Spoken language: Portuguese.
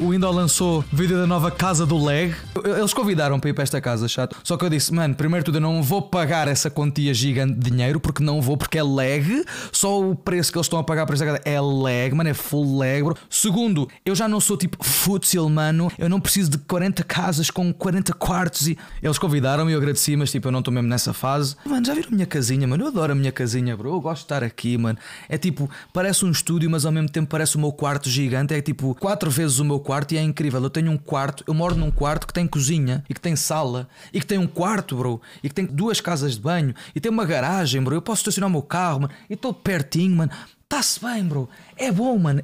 o Indol lançou vídeo da nova casa do Leg. Eles convidaram para ir para esta casa, chato. Só que eu disse, mano, primeiro tudo, eu não vou pagar essa quantia gigante de dinheiro, porque não vou, porque é lag. Só o preço que eles estão a pagar para esta casa é lag, mano, é full lag, bro. Segundo, eu já não sou tipo futsal, mano. Eu não preciso de 40 casas com 40 quartos e. Eles convidaram e eu agradeci, mas tipo, eu não estou mesmo nessa fase. Mano, já viram a minha casinha, mano? Eu adoro a minha casinha, bro. Eu gosto de estar aqui, mano. É tipo, parece um estúdio, mas ao mesmo tempo parece o meu quarto gigante. É tipo, quatro vezes o meu quarto quarto e é incrível. Eu tenho um quarto, eu moro num quarto que tem cozinha e que tem sala e que tem um quarto, bro, e que tem duas casas de banho e tem uma garagem, bro. Eu posso estacionar o meu carro, mano, e estou pertinho, mano. Está-se bem, bro. É bom, mano.